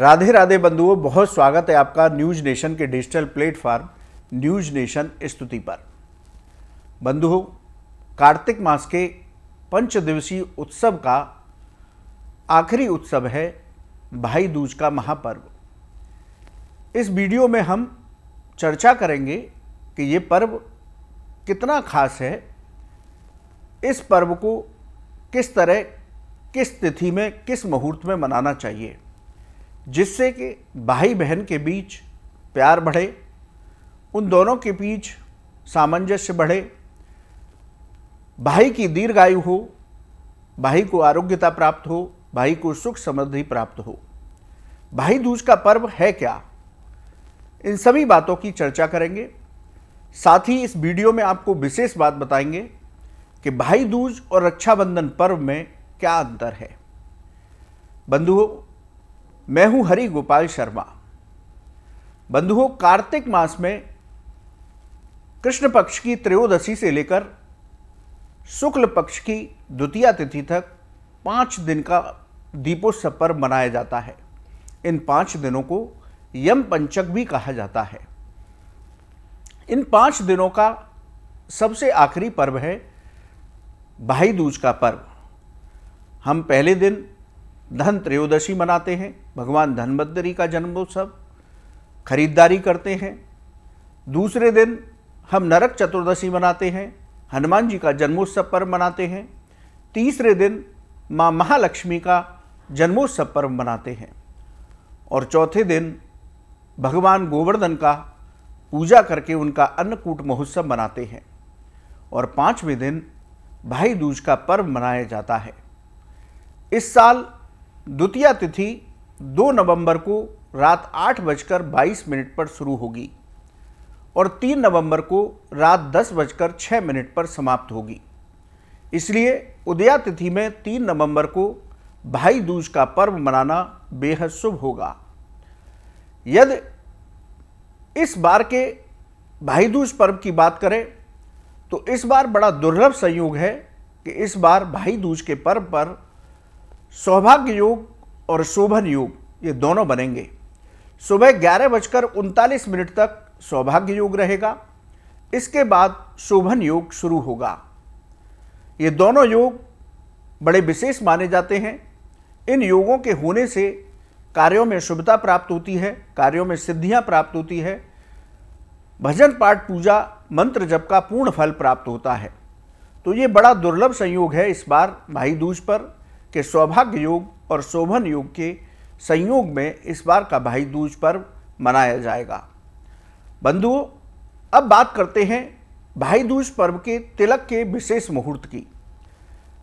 राधे राधे बंधुओं बहुत स्वागत है आपका न्यूज नेशन के डिजिटल प्लेटफॉर्म न्यूज नेशन स्तुति पर बंधुओं कार्तिक मास के पंचदिवसीय उत्सव का आखिरी उत्सव है भाई दूज का महापर्व इस वीडियो में हम चर्चा करेंगे कि ये पर्व कितना खास है इस पर्व को किस तरह किस तिथि में किस मुहूर्त में मनाना चाहिए जिससे कि भाई बहन के बीच प्यार बढ़े उन दोनों के बीच सामंजस्य बढ़े भाई की दीर्घायु हो भाई को आरोग्यता प्राप्त हो भाई को सुख समृद्धि प्राप्त हो भाई दूज का पर्व है क्या इन सभी बातों की चर्चा करेंगे साथ ही इस वीडियो में आपको विशेष बात बताएंगे कि भाई दूज और रक्षाबंधन पर्व में क्या अंतर है बंधुओं मैं हूं हरि गोपाल शर्मा बंधुओं कार्तिक मास में कृष्ण पक्ष की त्रयोदशी से लेकर शुक्ल पक्ष की द्वितीय तिथि तक पांच दिन का दीपोत्सव पर्व मनाया जाता है इन पांच दिनों को यम पंचक भी कहा जाता है इन पांच दिनों का सबसे आखिरी पर्व है भाई दूज का पर्व हम पहले दिन धन त्रयोदशी मनाते हैं भगवान धनवंतरी का जन्मोत्सव खरीदारी करते हैं दूसरे दिन हम नरक चतुर्दशी मनाते हैं हनुमान जी का जन्मोत्सव पर्व मनाते हैं तीसरे दिन माँ महालक्ष्मी का जन्मोत्सव पर्व मनाते हैं और चौथे दिन भगवान गोवर्धन का पूजा करके उनका अन्नकूट महोत्सव मनाते हैं और पाँचवें दिन भाई दूज का पर्व मनाया जाता है इस साल द्वितीय तिथि 2 नवंबर को रात आठ बजकर बाईस मिनट पर शुरू होगी और 3 नवंबर को रात दस बजकर छः मिनट पर समाप्त होगी इसलिए उदया तिथि में 3 नवंबर को भाई दूज का पर्व मनाना बेहद शुभ होगा यदि इस बार के भाई दूज पर्व की बात करें तो इस बार बड़ा दुर्लभ संयोग है कि इस बार भाई दूज के पर्व पर सौभाग्य योग और शोभन योग ये दोनों बनेंगे सुबह ग्यारह बजकर उनतालीस मिनट तक सौभाग्य योग रहेगा इसके बाद शोभन योग शुरू होगा ये दोनों योग बड़े विशेष माने जाते हैं इन योगों के होने से कार्यों में शुभता प्राप्त होती है कार्यों में सिद्धियां प्राप्त होती है भजन पाठ पूजा मंत्र जप का पूर्ण फल प्राप्त होता है तो ये बड़ा दुर्लभ संयोग है इस बार भाई दूज पर के सौभाग्य योग और शोभन योग के संयोग में इस बार का भाई दूज पर्व मनाया जाएगा बंधुओं अब बात करते हैं भाई दूज पर्व के तिलक के विशेष मुहूर्त की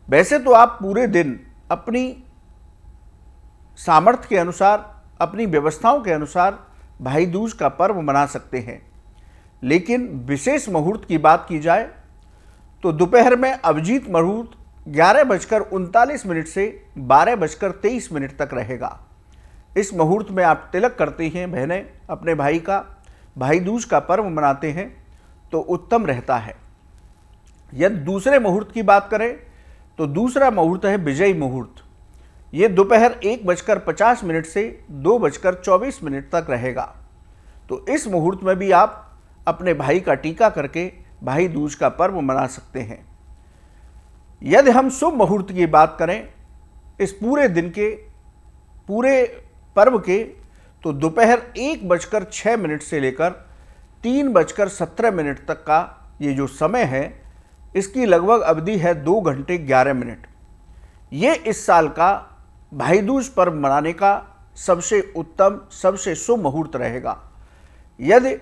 वैसे तो आप पूरे दिन अपनी सामर्थ्य के अनुसार अपनी व्यवस्थाओं के अनुसार भाई दूज का पर्व मना सकते हैं लेकिन विशेष मुहूर्त की बात की जाए तो दोपहर में अभिजीत मुहूर्त ग्यारह बजकर उनतालीस मिनट से बारह बजकर तेईस मिनट तक रहेगा इस मुहूर्त में आप तिलक करते हैं बहनें अपने भाई का भाई दूज का पर्व मनाते हैं तो उत्तम रहता है यदि दूसरे मुहूर्त की बात करें तो दूसरा मुहूर्त है विजय मुहूर्त ये दोपहर एक बजकर पचास मिनट से दो बजकर चौबीस मिनट तक रहेगा तो इस मुहूर्त में भी आप अपने भाई का टीका करके भाई दूज का पर्व मना सकते हैं यदि हम शुभ मुहूर्त की बात करें इस पूरे दिन के पूरे पर्व के तो दोपहर एक बजकर छः मिनट से लेकर तीन बजकर सत्रह मिनट तक का ये जो समय है इसकी लगभग अवधि है दो घंटे ग्यारह मिनट ये इस साल का भाईदूज पर्व मनाने का सबसे उत्तम सबसे शुभ मुहूर्त रहेगा यदि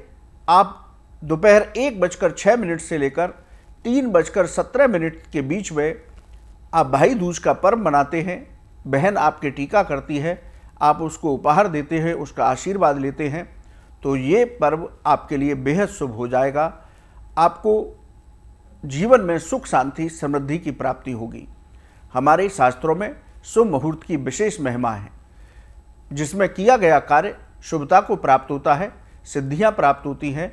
आप दोपहर एक बजकर छः मिनट से लेकर तीन बजकर सत्रह मिनट के बीच में आप भाई दूज का पर्व मनाते हैं बहन आपके टीका करती है आप उसको उपहार देते हैं उसका आशीर्वाद लेते हैं तो ये पर्व आपके लिए बेहद शुभ हो जाएगा आपको जीवन में सुख शांति समृद्धि की प्राप्ति होगी हमारे शास्त्रों में शुभ मुहूर्त की विशेष महिमा है जिसमें किया गया कार्य शुभता को प्राप्त होता है सिद्धियां प्राप्त होती हैं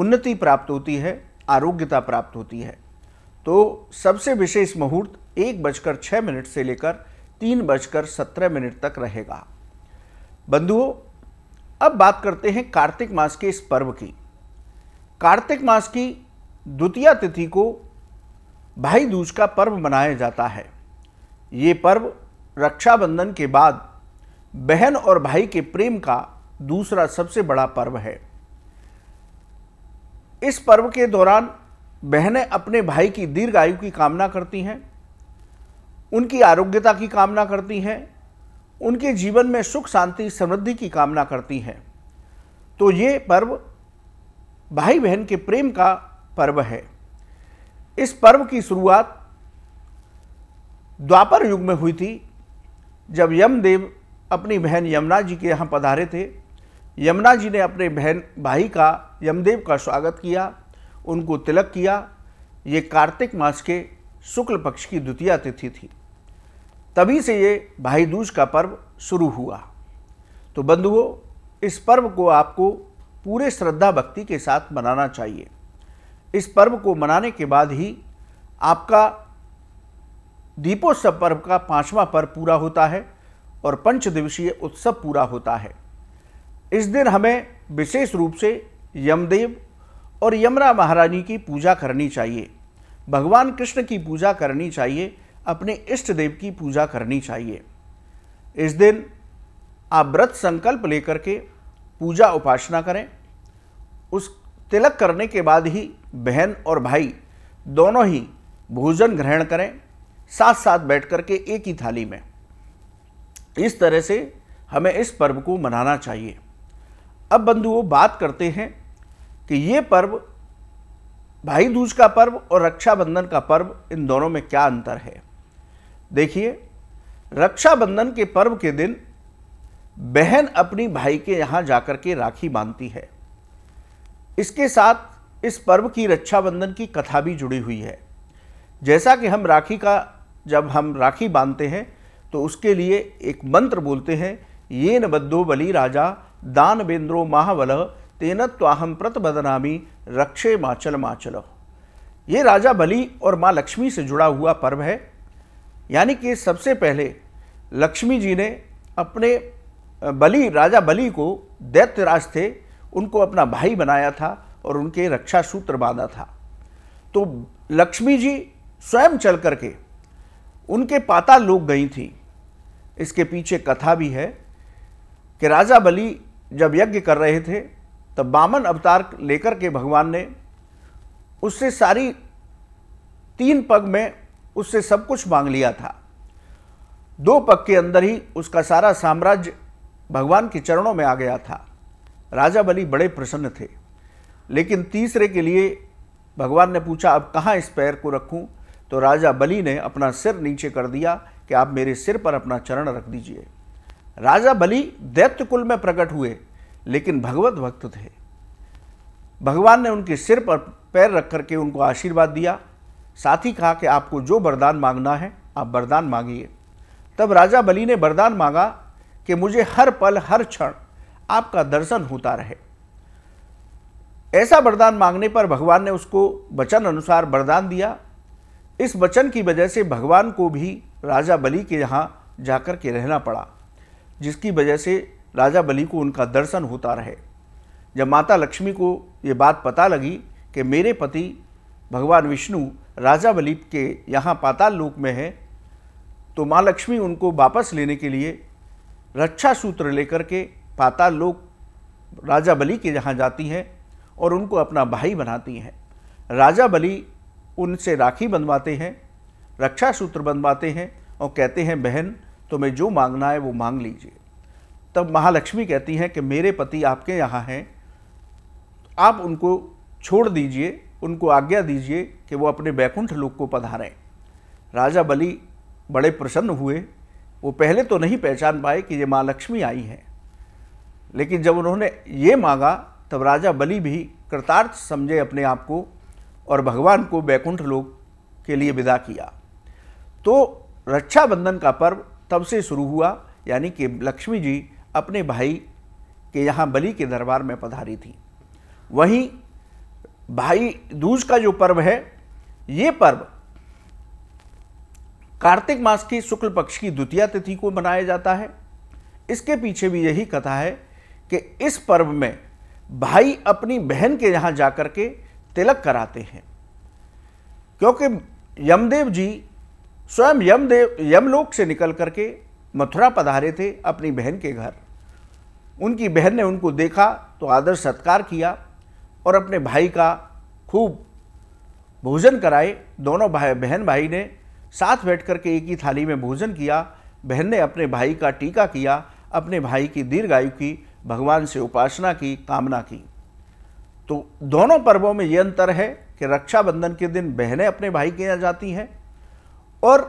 उन्नति प्राप्त होती है आरोग्यता प्राप्त होती है तो सबसे विशेष मुहूर्त एक बजकर छः मिनट से लेकर तीन बजकर सत्रह मिनट तक रहेगा बंधुओं अब बात करते हैं कार्तिक मास के इस पर्व की कार्तिक मास की द्वितीय तिथि को भाई दूज का पर्व मनाया जाता है ये पर्व रक्षाबंधन के बाद बहन और भाई के प्रेम का दूसरा सबसे बड़ा पर्व है इस पर्व के दौरान बहनें अपने भाई की दीर्घ आयु की कामना करती हैं उनकी आरोग्यता की कामना करती हैं उनके जीवन में सुख शांति समृद्धि की कामना करती हैं तो ये पर्व भाई बहन के प्रेम का पर्व है इस पर्व की शुरुआत द्वापर युग में हुई थी जब यमदेव अपनी बहन यमुना जी के यहाँ पधारे थे यमुना जी ने अपने बहन भाई का यमदेव का स्वागत किया उनको तिलक किया ये कार्तिक मास के शुक्ल पक्ष की द्वितीय तिथि थी तभी से ये भाई दूज का पर्व शुरू हुआ तो बंधुओं इस पर्व को आपको पूरे श्रद्धा भक्ति के साथ मनाना चाहिए इस पर्व को मनाने के बाद ही आपका दीपोत्सव पर्व का पांचवा पर्व पूरा होता है और पंचदिवसीय उत्सव पूरा होता है इस दिन हमें विशेष रूप से यमदेव और यमुना महारानी की पूजा करनी चाहिए भगवान कृष्ण की पूजा करनी चाहिए अपने इष्ट देव की पूजा करनी चाहिए इस दिन आप व्रत संकल्प लेकर के पूजा उपासना करें उस तिलक करने के बाद ही बहन और भाई दोनों ही भोजन ग्रहण करें साथ साथ बैठ कर के एक ही थाली में इस तरह से हमें इस पर्व को मनाना चाहिए अब बंधुओं बात करते हैं कि ये पर्व भाई दूज का पर्व और रक्षाबंधन का पर्व इन दोनों में क्या अंतर है देखिए रक्षाबंधन के पर्व के दिन बहन अपनी भाई के यहाँ जाकर के राखी बांधती है इसके साथ इस पर्व की रक्षाबंधन की कथा भी जुड़ी हुई है जैसा कि हम राखी का जब हम राखी बांधते हैं तो उसके लिए एक मंत्र बोलते हैं ये न बद्दो बली राजा दानबेन्द्रो महाबल तेन ताहम प्रत बदनामी रक्षे माचल माचल ये राजा बलि और माँ लक्ष्मी से जुड़ा हुआ पर्व है यानी कि सबसे पहले लक्ष्मी जी ने अपने बलि राजा बलि को दैत्यराज थे उनको अपना भाई बनाया था और उनके रक्षा सूत्र बांधा था तो लक्ष्मी जी स्वयं चल करके उनके पाताल लोग गई थी इसके पीछे कथा भी है कि राजा बलि जब यज्ञ कर रहे थे तब बामन अवतार लेकर के भगवान ने उससे सारी तीन पग में उससे सब कुछ मांग लिया था दो पग के अंदर ही उसका सारा साम्राज्य भगवान के चरणों में आ गया था राजा बलि बड़े प्रसन्न थे लेकिन तीसरे के लिए भगवान ने पूछा अब कहाँ इस पैर को रखूं तो राजा बलि ने अपना सिर नीचे कर दिया कि आप मेरे सिर पर अपना चरण रख दीजिए राजा बलि दैत्य कुल में प्रकट हुए लेकिन भगवत भक्त थे भगवान ने उनके सिर पर पैर रख करके उनको आशीर्वाद दिया साथ ही कहा कि आपको जो वरदान मांगना है आप वरदान मांगिए तब राजा बलि ने वरदान मांगा कि मुझे हर पल हर क्षण आपका दर्शन होता रहे ऐसा वरदान मांगने पर भगवान ने उसको वचन अनुसार वरदान दिया इस वचन की वजह से भगवान को भी राजा बलि के यहाँ जाकर के रहना पड़ा जिसकी वजह से राजा बलि को उनका दर्शन होता रहे जब माता लक्ष्मी को ये बात पता लगी कि मेरे पति भगवान विष्णु राजा बलि के यहाँ पाताल लोक में है तो माँ लक्ष्मी उनको वापस लेने के लिए रक्षा सूत्र लेकर के पाताल लोक राजा बलि के यहाँ जाती हैं और उनको अपना भाई बनाती हैं राजा बलि उनसे राखी बंधवाते हैं रक्षा सूत्र बंधवाते हैं और कहते हैं बहन तुम्हें तो जो मांगना है वो मांग लीजिए तब महालक्ष्मी कहती हैं कि मेरे पति आपके यहाँ हैं आप उनको छोड़ दीजिए उनको आज्ञा दीजिए कि वो अपने बैकुंठ लोक को पधारें राजा बलि बड़े प्रसन्न हुए वो पहले तो नहीं पहचान पाए कि ये माँ लक्ष्मी आई हैं लेकिन जब उन्होंने ये मांगा तब राजा बलि भी कृतार्थ समझे अपने आप को और भगवान को बैकुंठ लोक के लिए विदा किया तो रक्षाबंधन का पर्व तब से शुरू हुआ यानी कि लक्ष्मी जी अपने भाई के यहाँ बलि के दरबार में पधारी थी वहीं भाई दूज का जो पर्व है ये पर्व कार्तिक मास की शुक्ल पक्ष की द्वितीय तिथि को मनाया जाता है इसके पीछे भी यही कथा है कि इस पर्व में भाई अपनी बहन के यहाँ जाकर के तिलक कराते हैं क्योंकि यमदेव जी स्वयं यमदेव यमलोक से निकल करके मथुरा पधारे थे अपनी बहन के घर उनकी बहन ने उनको देखा तो आदर सत्कार किया और अपने भाई का खूब भोजन कराए दोनों भाई बहन भाई ने साथ बैठ कर के एक ही थाली में भोजन किया बहन ने अपने भाई का टीका किया अपने भाई की दीर्घायु की भगवान से उपासना की कामना की तो दोनों पर्वों में ये अंतर है कि रक्षाबंधन के दिन बहनें अपने भाई के यहाँ जाती हैं और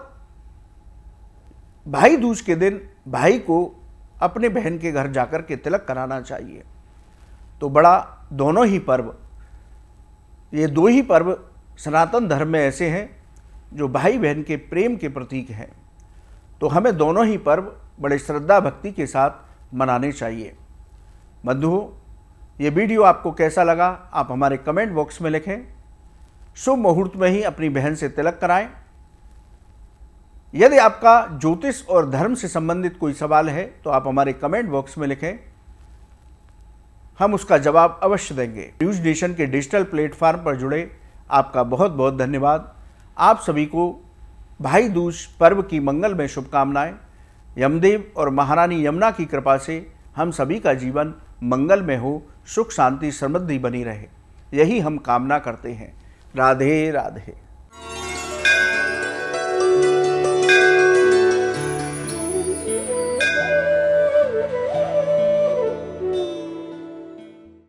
भाई दूज के दिन भाई को अपने बहन के घर जाकर के तिलक कराना चाहिए तो बड़ा दोनों ही पर्व ये दो ही पर्व सनातन धर्म में ऐसे हैं जो भाई बहन के प्रेम के प्रतीक हैं तो हमें दोनों ही पर्व बड़े श्रद्धा भक्ति के साथ मनाने चाहिए बंधुओं ये वीडियो आपको कैसा लगा आप हमारे कमेंट बॉक्स में लिखें शुभ मुहूर्त में ही अपनी बहन से तिलक कराएं यदि आपका ज्योतिष और धर्म से संबंधित कोई सवाल है तो आप हमारे कमेंट बॉक्स में लिखें हम उसका जवाब अवश्य देंगे न्यूज नेशन के डिजिटल प्लेटफॉर्म पर जुड़े आपका बहुत बहुत धन्यवाद आप सभी को भाई दूज पर्व की मंगल में शुभकामनाएं यमदेव और महारानी यमुना की कृपा से हम सभी का जीवन मंगल में हो सुख शांति समृद्धि बनी रहे यही हम कामना करते हैं राधे राधे